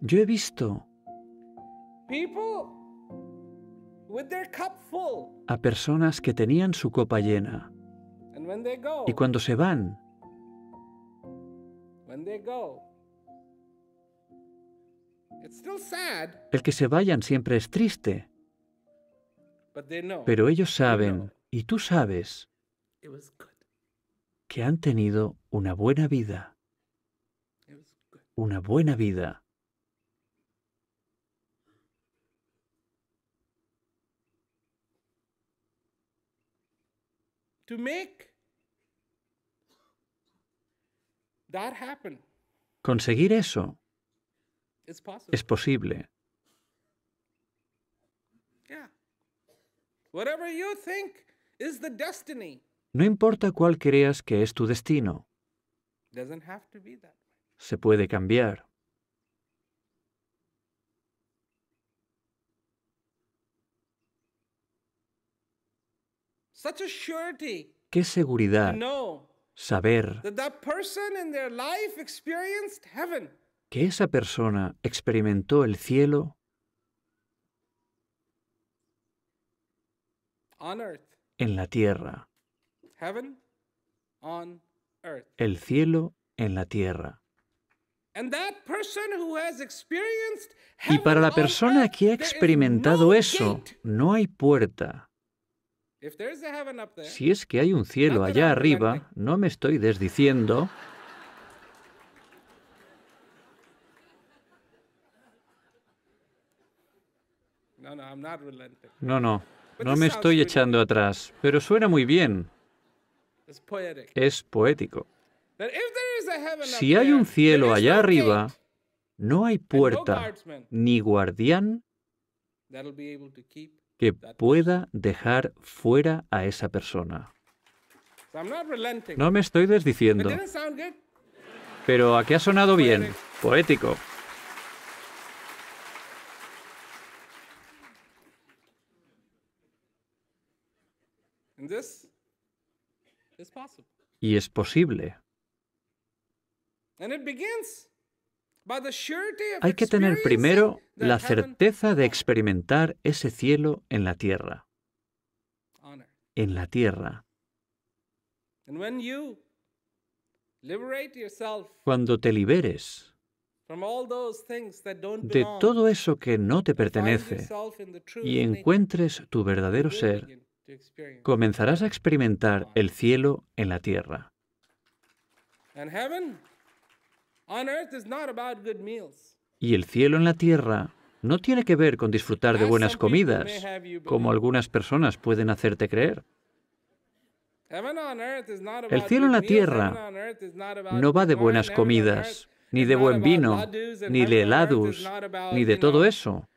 Yo he visto a personas que tenían su copa llena. Y cuando se van, el que se vayan siempre es triste. Pero ellos saben, y tú sabes, que han tenido una buena vida una buena vida. Conseguir eso es posible. No importa cuál creas que es tu destino se puede cambiar. Qué seguridad saber que esa persona experimentó el cielo en la tierra. El cielo en la tierra. Y para la persona que ha experimentado eso, no hay puerta. Si es que hay un cielo allá arriba, no me estoy desdiciendo. No, no, no me estoy echando atrás, pero suena muy bien. Es poético. Si hay un cielo allá arriba, no hay puerta ni guardián que pueda dejar fuera a esa persona. No me estoy desdiciendo. Pero aquí ha sonado bien? Poético. Y es posible. Hay que tener primero la certeza de experimentar ese cielo en la tierra. En la tierra. Cuando te liberes de todo eso que no te pertenece y encuentres tu verdadero ser, comenzarás a experimentar el cielo en la tierra. Y el cielo en la tierra no tiene que ver con disfrutar de buenas comidas, como algunas personas pueden hacerte creer. El cielo en la tierra no va de buenas comidas, ni de buen vino, ni de helados, ni de todo eso.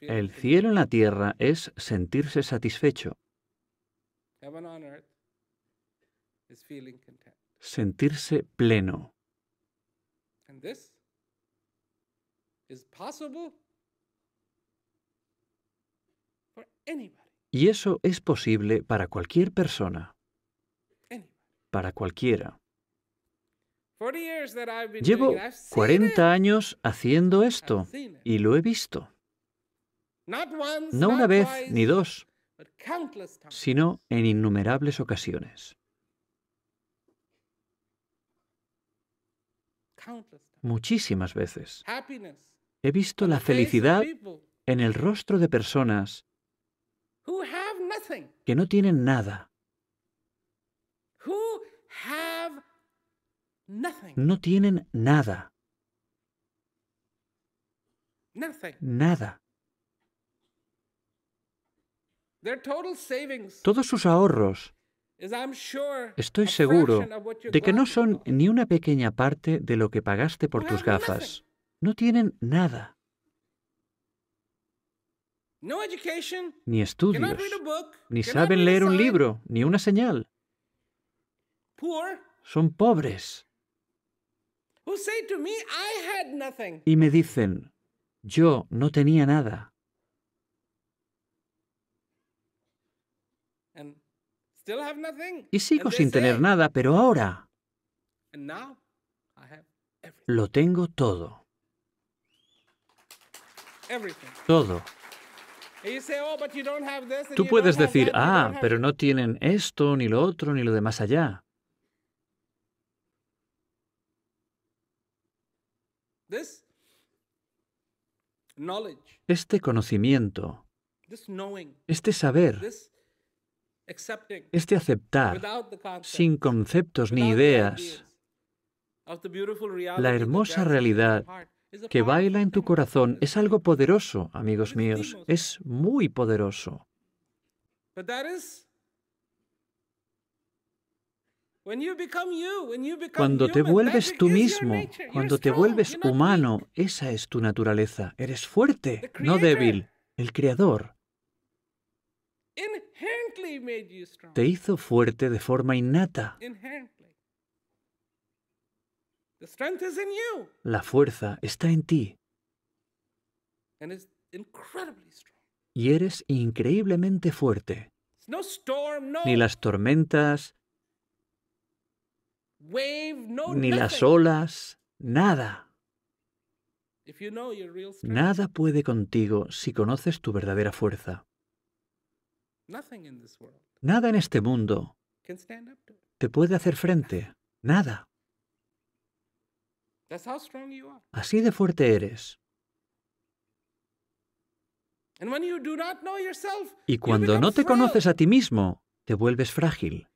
El cielo en la tierra es sentirse satisfecho sentirse pleno. Y eso es posible para cualquier persona, para cualquiera. Llevo 40 años haciendo esto y lo he visto. No una vez ni dos, sino en innumerables ocasiones. muchísimas veces. He visto la felicidad en el rostro de personas que no tienen nada. No tienen nada. Nada. Todos sus ahorros Estoy seguro de que no son ni una pequeña parte de lo que pagaste por tus gafas. No tienen nada. Ni estudios, ni saben leer un libro, ni una señal. Son pobres. Y me dicen, yo no tenía nada. Y sigo sin tener nada, pero ahora lo tengo todo. Todo. Tú puedes decir, ah, pero no tienen esto, ni lo otro, ni lo de más allá. Este conocimiento, este saber, este aceptar, sin conceptos ni ideas, la hermosa realidad que baila en tu corazón es algo poderoso, amigos míos, es muy poderoso. Cuando te vuelves tú mismo, cuando te vuelves humano, esa es tu naturaleza. Eres fuerte, no débil. El Creador te hizo fuerte de forma innata. La fuerza está en ti. Y eres increíblemente fuerte. Ni las tormentas, ni las olas, nada. Nada puede contigo si conoces tu verdadera fuerza. Nada en este mundo te puede hacer frente. Nada. Así de fuerte eres. Y cuando no te conoces a ti mismo, te vuelves frágil.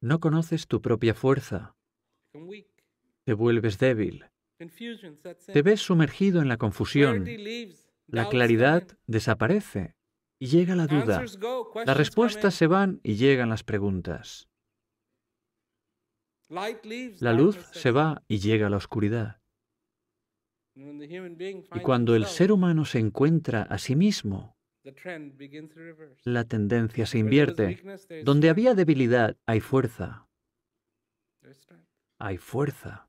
No conoces tu propia fuerza. Te vuelves débil. Te ves sumergido en la confusión. La claridad desaparece y llega la duda. Las respuestas se van y llegan las preguntas. La luz se va y llega la oscuridad. Y cuando el ser humano se encuentra a sí mismo, la tendencia se invierte. Donde había debilidad hay fuerza. Hay fuerza.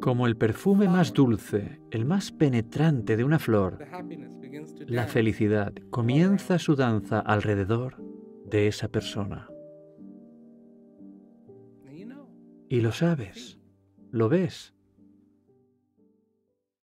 Como el perfume más dulce, el más penetrante de una flor, la felicidad comienza su danza alrededor de esa persona. Y lo sabes, lo ves.